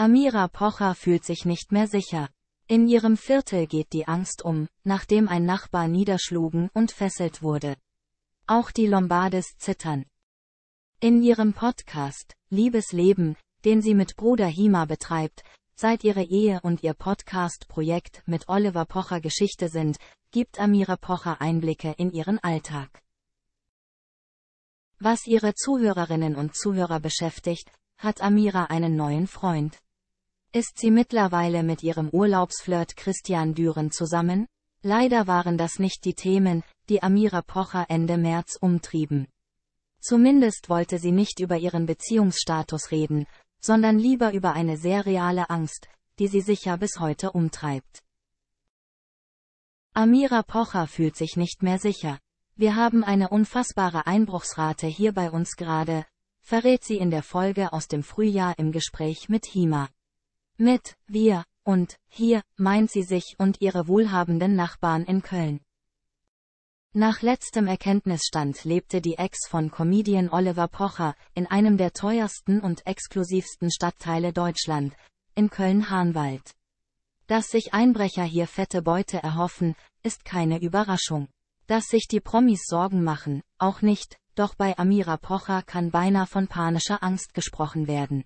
Amira Pocher fühlt sich nicht mehr sicher. In ihrem Viertel geht die Angst um, nachdem ein Nachbar niederschlugen und fesselt wurde. Auch die Lombardes zittern. In ihrem Podcast, Liebes Leben, den sie mit Bruder Hima betreibt, seit ihre Ehe und ihr Podcast-Projekt mit Oliver Pocher Geschichte sind, gibt Amira Pocher Einblicke in ihren Alltag. Was ihre Zuhörerinnen und Zuhörer beschäftigt, hat Amira einen neuen Freund. Ist sie mittlerweile mit ihrem Urlaubsflirt Christian Düren zusammen? Leider waren das nicht die Themen, die Amira Pocher Ende März umtrieben. Zumindest wollte sie nicht über ihren Beziehungsstatus reden, sondern lieber über eine sehr reale Angst, die sie sicher bis heute umtreibt. Amira Pocher fühlt sich nicht mehr sicher. Wir haben eine unfassbare Einbruchsrate hier bei uns gerade, verrät sie in der Folge aus dem Frühjahr im Gespräch mit Hima. Mit wir und hier meint sie sich und ihre wohlhabenden Nachbarn in Köln. Nach letztem Erkenntnisstand lebte die Ex von Comedian Oliver Pocher in einem der teuersten und exklusivsten Stadtteile Deutschland, in Köln-Hahnwald. Dass sich Einbrecher hier fette Beute erhoffen, ist keine Überraschung. Dass sich die Promis Sorgen machen, auch nicht, doch bei Amira Pocher kann beinahe von panischer Angst gesprochen werden.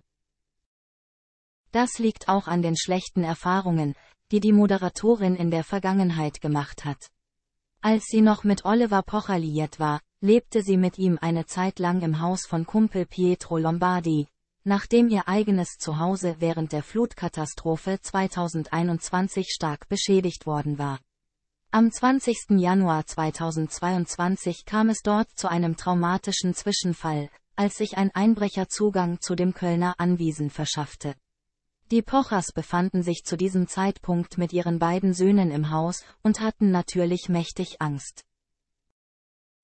Das liegt auch an den schlechten Erfahrungen, die die Moderatorin in der Vergangenheit gemacht hat. Als sie noch mit Oliver Pocher liiert war, lebte sie mit ihm eine Zeit lang im Haus von Kumpel Pietro Lombardi, nachdem ihr eigenes Zuhause während der Flutkatastrophe 2021 stark beschädigt worden war. Am 20. Januar 2022 kam es dort zu einem traumatischen Zwischenfall, als sich ein Einbrecher Zugang zu dem Kölner Anwesen verschaffte. Die Pochers befanden sich zu diesem Zeitpunkt mit ihren beiden Söhnen im Haus und hatten natürlich mächtig Angst.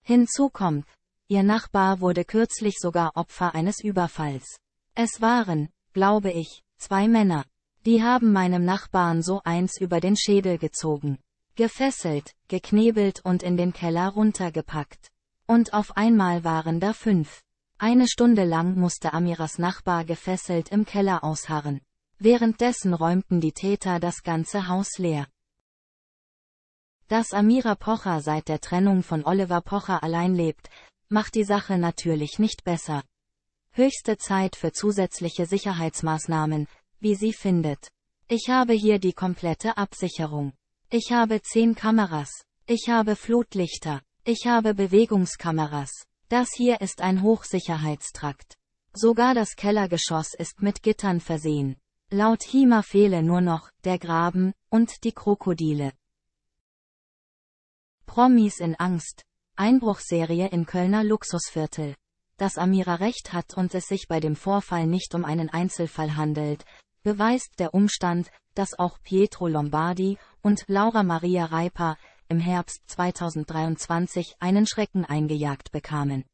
Hinzu kommt, ihr Nachbar wurde kürzlich sogar Opfer eines Überfalls. Es waren, glaube ich, zwei Männer. Die haben meinem Nachbarn so eins über den Schädel gezogen. Gefesselt, geknebelt und in den Keller runtergepackt. Und auf einmal waren da fünf. Eine Stunde lang musste Amiras Nachbar gefesselt im Keller ausharren. Währenddessen räumten die Täter das ganze Haus leer. Dass Amira Pocher seit der Trennung von Oliver Pocher allein lebt, macht die Sache natürlich nicht besser. Höchste Zeit für zusätzliche Sicherheitsmaßnahmen, wie sie findet. Ich habe hier die komplette Absicherung. Ich habe zehn Kameras. Ich habe Flutlichter. Ich habe Bewegungskameras. Das hier ist ein Hochsicherheitstrakt. Sogar das Kellergeschoss ist mit Gittern versehen. Laut Hima fehle nur noch der Graben und die Krokodile. Promis in Angst. Einbruchserie im Kölner Luxusviertel. Dass Amira recht hat und es sich bei dem Vorfall nicht um einen Einzelfall handelt, beweist der Umstand, dass auch Pietro Lombardi und Laura Maria Reiper im Herbst 2023 einen Schrecken eingejagt bekamen.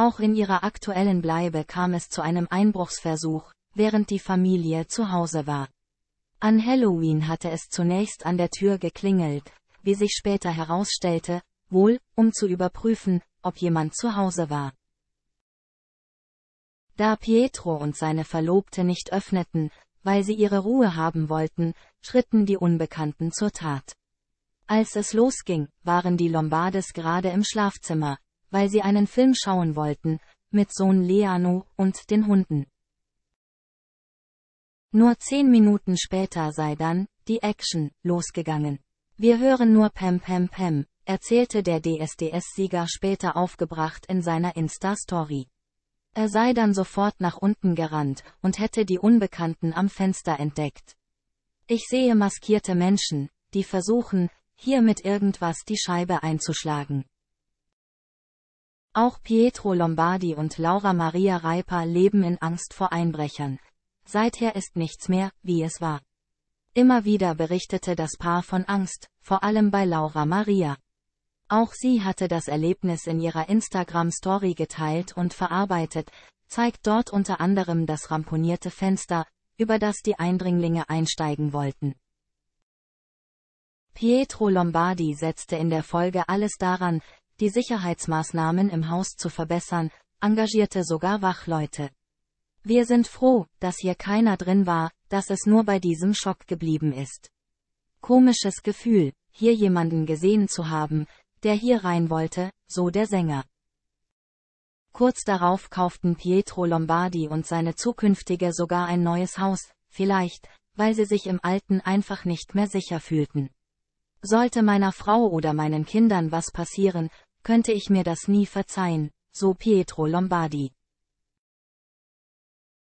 Auch in ihrer aktuellen Bleibe kam es zu einem Einbruchsversuch, während die Familie zu Hause war. An Halloween hatte es zunächst an der Tür geklingelt, wie sich später herausstellte, wohl, um zu überprüfen, ob jemand zu Hause war. Da Pietro und seine Verlobte nicht öffneten, weil sie ihre Ruhe haben wollten, schritten die Unbekannten zur Tat. Als es losging, waren die Lombardes gerade im Schlafzimmer, weil sie einen Film schauen wollten, mit Sohn Leano und den Hunden. Nur zehn Minuten später sei dann die Action losgegangen. Wir hören nur Pam Pam Pam, erzählte der DSDS-Sieger später aufgebracht in seiner Insta-Story. Er sei dann sofort nach unten gerannt und hätte die Unbekannten am Fenster entdeckt. Ich sehe maskierte Menschen, die versuchen, hier mit irgendwas die Scheibe einzuschlagen. Auch Pietro Lombardi und Laura Maria Reiper leben in Angst vor Einbrechern. Seither ist nichts mehr, wie es war. Immer wieder berichtete das Paar von Angst, vor allem bei Laura Maria. Auch sie hatte das Erlebnis in ihrer Instagram-Story geteilt und verarbeitet, zeigt dort unter anderem das ramponierte Fenster, über das die Eindringlinge einsteigen wollten. Pietro Lombardi setzte in der Folge alles daran, die Sicherheitsmaßnahmen im Haus zu verbessern, engagierte sogar Wachleute. Wir sind froh, dass hier keiner drin war, dass es nur bei diesem Schock geblieben ist. Komisches Gefühl, hier jemanden gesehen zu haben, der hier rein wollte, so der Sänger. Kurz darauf kauften Pietro Lombardi und seine zukünftige sogar ein neues Haus, vielleicht, weil sie sich im alten einfach nicht mehr sicher fühlten. Sollte meiner Frau oder meinen Kindern was passieren, könnte ich mir das nie verzeihen, so Pietro Lombardi.